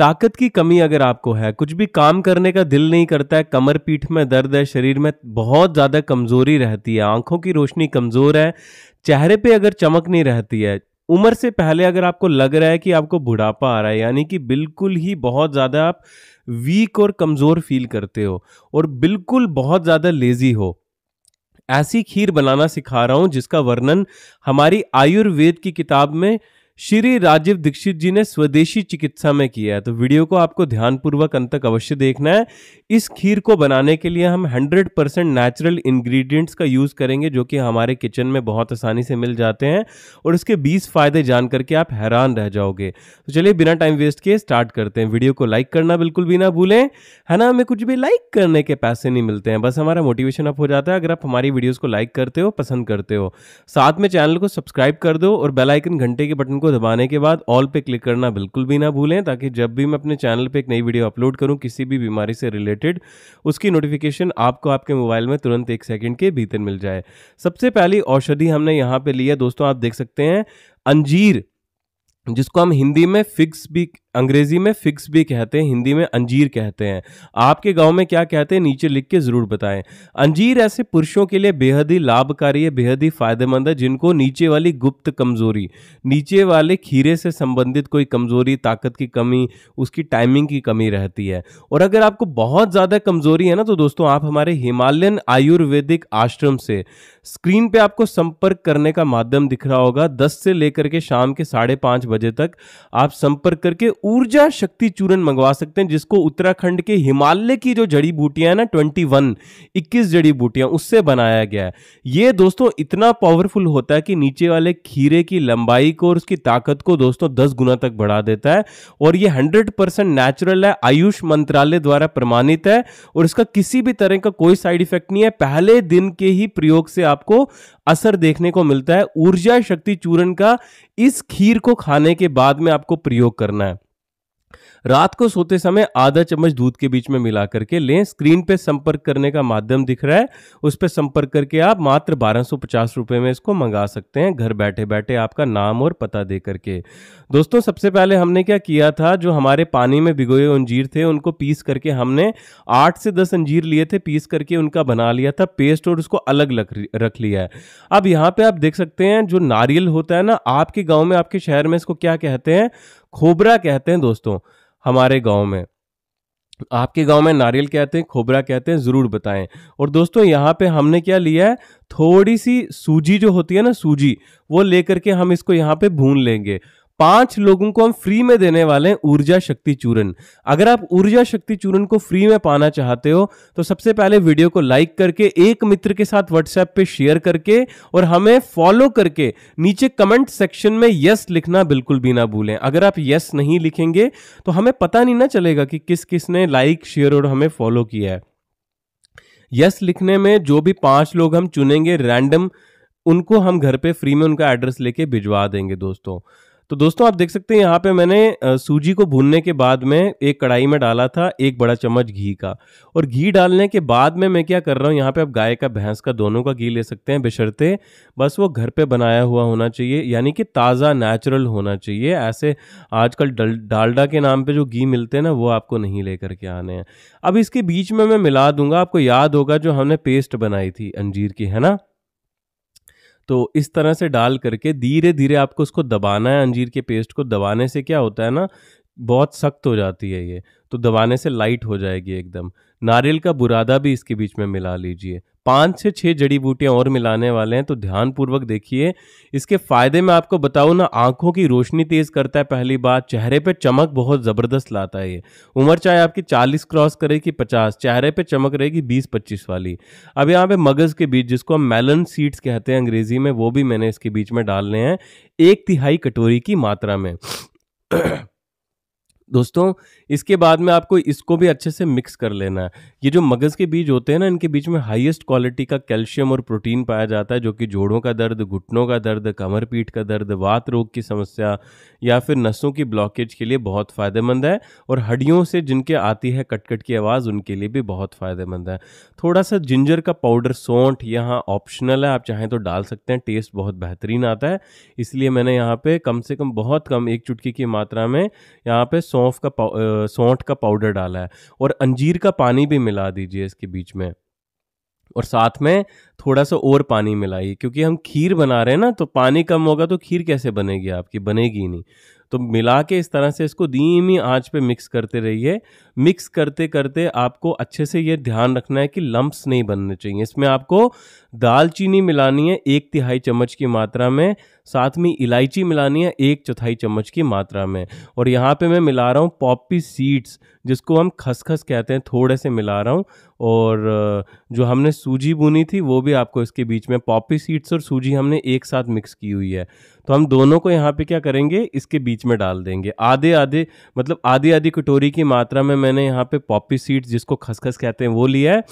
ताकत की कमी अगर आपको है कुछ भी काम करने का दिल नहीं करता है कमर पीठ में दर्द है शरीर में बहुत ज़्यादा कमज़ोरी रहती है आंखों की रोशनी कमज़ोर है चेहरे पे अगर चमक नहीं रहती है उम्र से पहले अगर आपको लग रहा है कि आपको बुढ़ापा आ रहा है यानी कि बिल्कुल ही बहुत ज़्यादा आप वीक और कमज़ोर फील करते हो और बिल्कुल बहुत ज़्यादा लेज़ी हो ऐसी खीर बनाना सिखा रहा हूँ जिसका वर्णन हमारी आयुर्वेद की किताब में श्री राजीव दीक्षित जी ने स्वदेशी चिकित्सा में किया है तो वीडियो को आपको ध्यानपूर्वक अंत तक अवश्य देखना है इस खीर को बनाने के लिए हम 100 परसेंट नेचुरल इंग्रेडिएंट्स का यूज़ करेंगे जो कि हमारे किचन में बहुत आसानी से मिल जाते हैं और इसके 20 फायदे जान करके आप हैरान रह जाओगे तो चलिए बिना टाइम वेस्ट किए स्टार्ट करते हैं वीडियो को लाइक करना बिल्कुल भी ना भूलें है ना हमें कुछ भी लाइक करने के पैसे नहीं मिलते हैं बस हमारा मोटिवेशन अप हो जाता है अगर आप हमारी वीडियोज़ को लाइक करते हो पसंद करते हो साथ में चैनल को सब्सक्राइब कर दो और बेलाइकन घंटे के बटन को दबाने के बाद ऑल पे क्लिक करना बिल्कुल भी ना भूलें ताकि जब भी मैं अपने चैनल पे एक नई वीडियो अपलोड करूं किसी भी बीमारी से रिलेटेड उसकी नोटिफिकेशन आपको आपके मोबाइल में तुरंत एक सेकेंड के भीतर मिल जाए सबसे पहली औषधि हमने यहाँ पे लिया दोस्तों आप देख सकते हैं अंजीर जिसको हम हिंदी में फिक्स भी अंग्रेजी में फिक्स भी कहते हैं हिंदी में अंजीर कहते हैं आपके गांव में क्या कहते हैं नीचे लिख के ज़रूर बताएं अंजीर ऐसे पुरुषों के लिए बेहद ही लाभकारी है बेहद ही फायदेमंद है जिनको नीचे वाली गुप्त कमज़ोरी नीचे वाले खीरे से संबंधित कोई कमज़ोरी ताकत की कमी उसकी टाइमिंग की कमी रहती है और अगर आपको बहुत ज़्यादा कमज़ोरी है ना तो दोस्तों आप हमारे हिमालयन आयुर्वेदिक आश्रम से स्क्रीन पर आपको संपर्क करने का माध्यम दिख रहा होगा दस से लेकर के शाम के साढ़े बजे तक आप संपर्क करके ऊर्जा शक्ति चूर्ण मंगवा सकते हैं जिसको उत्तराखंड के हिमालय की जो जड़ी बूटियां ना ट्वेंटी वन इक्कीस जड़ी बूटियां उससे बनाया गया है ये दोस्तों इतना पावरफुल होता है कि नीचे वाले खीरे की लंबाई को और उसकी ताकत को दोस्तों दस गुना तक बढ़ा देता है और ये हंड्रेड परसेंट नेचुरल है आयुष मंत्रालय द्वारा प्रमाणित है और इसका किसी भी तरह का कोई साइड इफेक्ट नहीं है पहले दिन के ही प्रयोग से आपको असर देखने को मिलता है ऊर्जा शक्ति चूर्ण का इस खीर को खाने के बाद में आपको प्रयोग करना है रात को सोते समय आधा चम्मच दूध के बीच में मिला करके लें स्क्रीन पे संपर्क करने का माध्यम दिख रहा है उस पर संपर्क करके आप मात्र बारह सौ रुपए में इसको मंगा सकते हैं घर बैठे बैठे आपका नाम और पता दे करके दोस्तों सबसे पहले हमने क्या किया था जो हमारे पानी में भिगोए अंजीर थे उनको पीस करके हमने आठ से दस अंजीर लिए थे पीस करके उनका बना लिया था पेस्ट और उसको अलग रख लिया है अब यहाँ पे आप देख सकते हैं जो नारियल होता है ना आपके गाँव में आपके शहर में इसको क्या कहते हैं खोबरा कहते हैं दोस्तों हमारे गांव में आपके गांव में नारियल कहते हैं खोबरा कहते हैं ज़रूर बताएं और दोस्तों यहाँ पे हमने क्या लिया है थोड़ी सी सूजी जो होती है ना सूजी वो लेकर के हम इसको यहाँ पे भून लेंगे पांच लोगों को हम फ्री में देने वाले हैं ऊर्जा शक्ति चूरण अगर आप ऊर्जा शक्ति चूरण को फ्री में पाना चाहते हो तो सबसे पहले वीडियो को लाइक करके एक मित्र के साथ व्हाट्सएप पे शेयर करके और हमें फॉलो करके नीचे कमेंट सेक्शन में यस लिखना बिल्कुल भी ना भूलें अगर आप यस नहीं लिखेंगे तो हमें पता नहीं ना चलेगा कि किस किस ने लाइक शेयर और हमें फॉलो किया है यस लिखने में जो भी पांच लोग हम चुनेंगे रैंडम उनको हम घर पे फ्री में उनका एड्रेस लेके भिजवा देंगे दोस्तों तो दोस्तों आप देख सकते हैं यहाँ पे मैंने सूजी को भूनने के बाद में एक कढ़ाई में डाला था एक बड़ा चम्मच घी का और घी डालने के बाद में मैं क्या कर रहा हूँ यहाँ पे आप गाय का भैंस का दोनों का घी ले सकते हैं बेशर्ते बस वो घर पे बनाया हुआ होना चाहिए यानी कि ताज़ा नेचुरल होना चाहिए ऐसे आजकल डालडा के नाम पर जो घी मिलते हैं ना वो आपको नहीं ले करके आने हैं अब इसके बीच में मैं मिला दूंगा आपको याद होगा जो हमने पेस्ट बनाई थी अंजीर की है ना तो इस तरह से डाल करके धीरे धीरे आपको उसको दबाना है अंजीर के पेस्ट को दबाने से क्या होता है ना बहुत सख्त हो जाती है ये तो दबाने से लाइट हो जाएगी एकदम नारियल का बुरादा भी इसके बीच में मिला लीजिए पाँच से छः जड़ी बूटियाँ और मिलाने वाले हैं तो ध्यानपूर्वक देखिए इसके फ़ायदे मैं आपको बताऊँ ना आंखों की रोशनी तेज़ करता है पहली बात चेहरे पे चमक बहुत ज़बरदस्त लाता है ये उम्र चाहे आपकी चालीस क्रॉस करेगी पचास चेहरे पे चमक रहेगी बीस पच्चीस वाली अब यहाँ पे मगज़ के बीच जिसको हम मेलन सीड्स कहते हैं अंग्रेज़ी में वो भी मैंने इसके बीच में डालने हैं एक तिहाई कटोरी की मात्रा में दोस्तों इसके बाद में आपको इसको भी अच्छे से मिक्स कर लेना है ये जो मगज़ के बीज होते हैं ना इनके बीच में हाईएस्ट क्वालिटी का कैल्शियम और प्रोटीन पाया जाता है जो कि जोड़ों का दर्द घुटनों का दर्द कमर पीठ का दर्द वात रोग की समस्या या फिर नसों की ब्लॉकेज के लिए बहुत फ़ायदेमंद है और हड्डियों से जिनके आती है कटकट की आवाज़ उनके लिए भी बहुत फ़ायदेमंद है थोड़ा सा जिंजर का पाउडर सौंठ यहाँ ऑप्शनल है आप चाहें तो डाल सकते हैं टेस्ट बहुत बेहतरीन आता है इसलिए मैंने यहाँ पर कम से कम बहुत कम एक चुटकी की मात्रा में यहाँ पर सौंफ का सौंठ का पाउडर डाला है और अंजीर का पानी भी मिला दीजिए इसके बीच में और साथ में थोड़ा सा और पानी मिलाइए क्योंकि हम खीर बना रहे हैं ना तो पानी कम होगा तो खीर कैसे बनेगी आपकी बनेगी नहीं तो मिला के इस तरह से इसको धीमी आंच पे मिक्स करते रहिए मिक्स करते करते आपको अच्छे से ये ध्यान रखना है कि लम्ब्स नहीं बनने चाहिए इसमें आपको दालचीनी मिलानी है एक तिहाई चम्मच की मात्रा में साथ में इलायची मिलानी है एक चौथाई चम्मच की मात्रा में और यहाँ पे मैं मिला रहा हूँ पॉपी सीड्स जिसको हम खसखस कहते हैं थोड़े से मिला रहा हूँ और जो हमने सूजी बुनी थी वो भी आपको इसके बीच में पॉपी सीड्स और सूजी हमने एक साथ मिक्स की हुई है तो हम दोनों को यहाँ पे क्या करेंगे इसके बीच में डाल देंगे आधे आधे मतलब आधी आधी कटोरी की मात्रा में मैंने यहाँ पे पॉपी सीड्स जिसको खसखस कहते हैं वो लिया है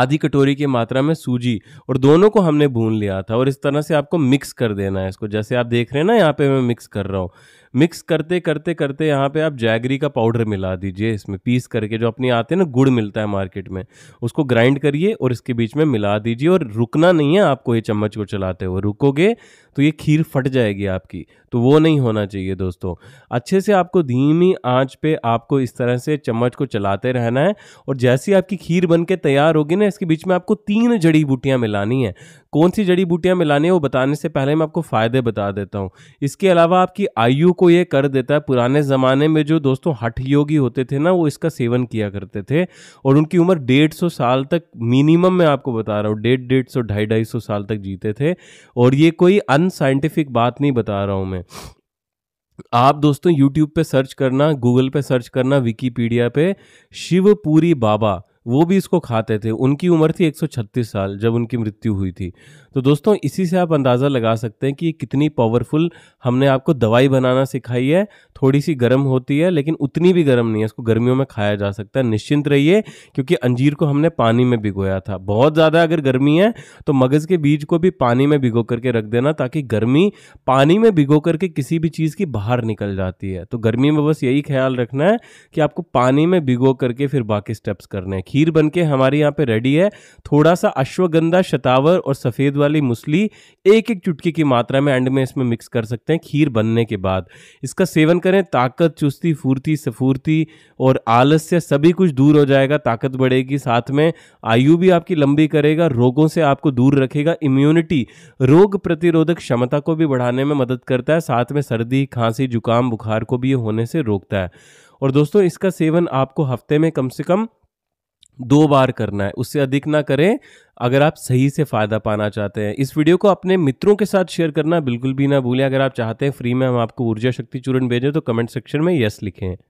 आधी कटोरी की मात्रा में सूजी और दोनों को हमने भून लिया था और इस तरह से आपको मिक्स कर देना है इसको जैसे आप देख रहे हैं ना यहाँ पे मैं मिक्स कर रहा हूँ मिक्स करते करते करते यहाँ पे आप जैगरी का पाउडर मिला दीजिए इसमें पीस करके जो अपनी आते हैं ना गुड़ मिलता है मार्केट में उसको ग्राइंड करिए और इसके बीच में मिला दीजिए और रुकना नहीं है आपको ये चम्मच को चलाते हुए रुकोगे तो ये खीर फट जाएगी आपकी तो वो नहीं होना चाहिए दोस्तों अच्छे से आपको धीमी आंच पे आपको इस तरह से चम्मच को चलाते रहना है और जैसी आपकी खीर बन के तैयार होगी ना इसके बीच में आपको तीन जड़ी बूटियाँ मिलानी है कौन सी जड़ी बूटियाँ मिलानी है वो बताने से पहले मैं आपको फ़ायदे बता देता हूँ इसके अलावा आपकी आयु को ये कर देता है पुराने ज़माने में जो दोस्तों हठ योगी होते थे ना वो इसका सेवन किया करते थे और उनकी उम्र डेढ़ सौ साल तक मिनिमम मैं आपको बता रहा हूँ डेढ़ डेढ़ सौ ढाई ढाई सौ साल तक जीते थे और ये कोई अनसाइंटिफिक बात नहीं बता रहा हूँ मैं आप दोस्तों YouTube पे सर्च करना Google पे सर्च करना विकीपीडिया पे शिवपुरी बाबा वो भी इसको खाते थे उनकी उम्र थी 136 साल जब उनकी मृत्यु हुई थी तो दोस्तों इसी से आप अंदाज़ा लगा सकते हैं कि ये कितनी पावरफुल हमने आपको दवाई बनाना सिखाई है थोड़ी सी गर्म होती है लेकिन उतनी भी गर्म नहीं है इसको गर्मियों में खाया जा सकता है निश्चिंत रहिए क्योंकि अंजीर को हमने पानी में भिगोया था बहुत ज़्यादा अगर गर्मी है तो मगज़ के बीज को भी पानी में भिगो करके रख देना ताकि गर्मी पानी में भिगो करके किसी भी चीज़ की बाहर निकल जाती है तो गर्मी में बस यही ख्याल रखना है कि आपको पानी में भिगो करके फिर बाकी स्टेप्स करने हैं खीर बन के हमारे यहाँ पे रेडी है थोड़ा सा अश्वगंधा शतावर और सफ़ेद वाली मुसली एक एक चुटकी की मात्रा में एंड में इसमें मिक्स कर सकते हैं खीर बनने के बाद इसका सेवन करें ताकत चुस्ती फूर्ती सफूर्ती और आलस्य सभी कुछ दूर हो जाएगा ताकत बढ़ेगी साथ में आयु भी आपकी लंबी करेगा रोगों से आपको दूर रखेगा इम्यूनिटी रोग प्रतिरोधक क्षमता को भी बढ़ाने में मदद करता है साथ में सर्दी खांसी जुकाम बुखार को भी ये होने से रोकता है और दोस्तों इसका सेवन आपको हफ्ते में कम से कम दो बार करना है उससे अधिक ना करें अगर आप सही से फ़ायदा पाना चाहते हैं इस वीडियो को अपने मित्रों के साथ शेयर करना बिल्कुल भी ना भूलें अगर आप चाहते हैं फ्री में हम आपको ऊर्जा शक्ति चूर्ण भेजें तो कमेंट सेक्शन में यस लिखें